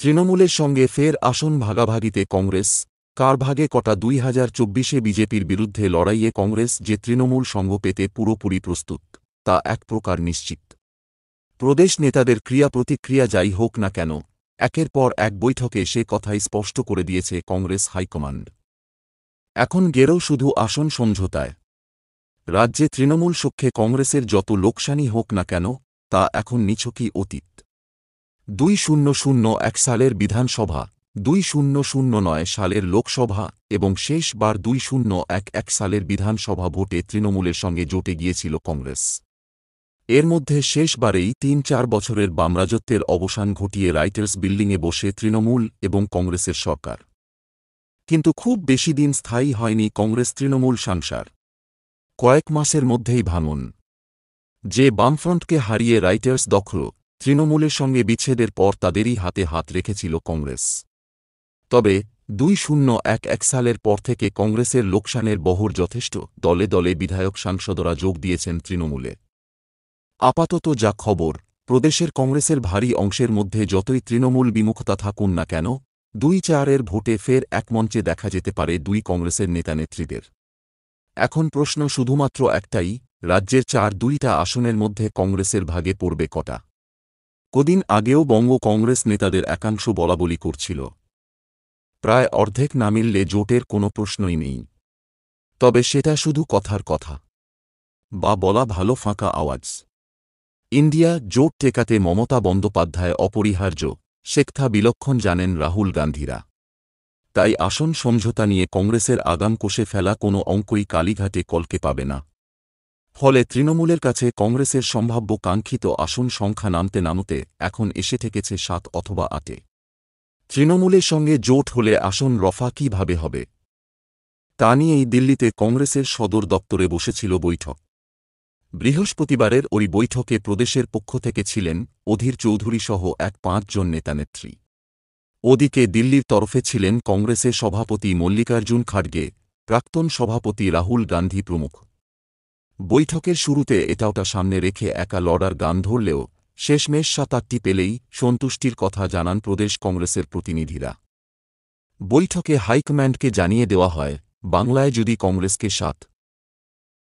তৃণমূলের সঙ্গে ফের আসন ভাগাভাগিতে কংগ্রেস কার ভাগে কটা দুই হাজার চব্বিশে বিজেপির বিরুদ্ধে লড়াইয়ে কংগ্রেস যে তৃণমূল সঙ্গ পেতে পুরোপুরি প্রস্তুত তা এক প্রকার নিশ্চিত প্রদেশ নেতাদের ক্রিয়া প্রতিক্রিয়া যাই হোক না কেন একের পর এক বৈঠকে সে কথাই স্পষ্ট করে দিয়েছে কংগ্রেস হাইকমান্ড এখন গেরও শুধু আসন সমঝোতায় রাজ্যে তৃণমূল সক্ষে কংগ্রেসের যত লোকসানি হোক না কেন তা এখন নিছকই অতীত দুই শূন্য শূন্য এক সালের বিধানসভা দুই শূন্য শূন্য নয় সালের লোকসভা এবং শেষবার দুই শূন্য এক এক সালের বিধানসভা ভোটে তৃণমূলের সঙ্গে জোটে গিয়েছিল কংগ্রেস এর মধ্যে শেষবারেই তিন চার বছরের বামরাজত্বের অবসান ঘটিয়ে রাইটার্স বিল্ডিংয়ে বসে তৃণমূল এবং কংগ্রেসের সরকার কিন্তু খুব বেশি দিন স্থায়ী হয়নি কংগ্রেস তৃণমূল সাংসার কয়েক মাসের মধ্যেই ভাঙন যে বামফ্রন্টকে হারিয়ে রাইটার্স দখল তৃণমূলের সঙ্গে বিচ্ছেদের পর তাদেরই হাতে হাত রেখেছিল কংগ্রেস তবে দুই শূন্য এক এক সালের পর থেকে কংগ্রেসের লোকসানের বহর যথেষ্ট দলে দলে বিধায়ক সাংসদরা যোগ দিয়েছেন তৃণমূলে আপাতত যা খবর প্রদেশের কংগ্রেসের ভারী অংশের মধ্যে যতই তৃণমূল বিমুখতা থাকুন না কেন দুই চারের ভোটে ফের একমঞ্চে দেখা যেতে পারে দুই কংগ্রেসের নেতানেত্রীদের এখন প্রশ্ন শুধুমাত্র একটাই রাজ্যের চার দুইটা আসনের মধ্যে কংগ্রেসের ভাগে পড়বে কটা কদিন আগেও বঙ্গ কংগ্রেস নেতাদের একাংশ বলাবলি করছিল প্রায় অর্ধেক না মিললে জোটের কোনো প্রশ্নই নেই তবে সেটা শুধু কথার কথা বা বলা ভালো ফাঁকা আওয়াজ ইন্ডিয়া জোট টেকাতে মমতা বন্দ্যোপাধ্যায় অপরিহার্য শেখথা বিলক্ষণ জানেন রাহুল গান্ধীরা তাই আসন সমঝোতা নিয়ে কংগ্রেসের আগাম কোষে ফেলা কোনো অঙ্কই কালীঘাটে কলকে পাবে না ফলে তৃণমূলের কাছে কংগ্রেসের সম্ভাব্য কাঙ্ক্ষিত আসন সংখ্যা নামতে নামতে এখন এসে থেকেছে সাত অথবা আটে তৃণমূলের সঙ্গে জোট হলে আসন রফা কীভাবে হবে তা নিয়েই দিল্লিতে কংগ্রেসের সদর দপ্তরে বসেছিল বৈঠক বৃহস্পতিবারের ওই বৈঠকে প্রদেশের পক্ষ থেকে ছিলেন অধীর চৌধুরী সহ এক পাঁচজন নেতানেত্রী ওদিকে দিল্লির তরফে ছিলেন কংগ্রেসের সভাপতি মল্লিকার্জুন খাড়গে প্রাক্তন সভাপতি রাহুল গান্ধী প্রমুখ বৈঠকের শুরুতে এটাওটা সামনে রেখে একা লড়ার গান ধরলেও শেষমেশ সাত আটটি পেলেই সন্তুষ্টির কথা জানান প্রদেশ কংগ্রেসের প্রতিনিধিরা বৈঠকে হাইকম্যান্ডকে জানিয়ে দেওয়া হয় বাংলায় যদি কংগ্রেসকে সাত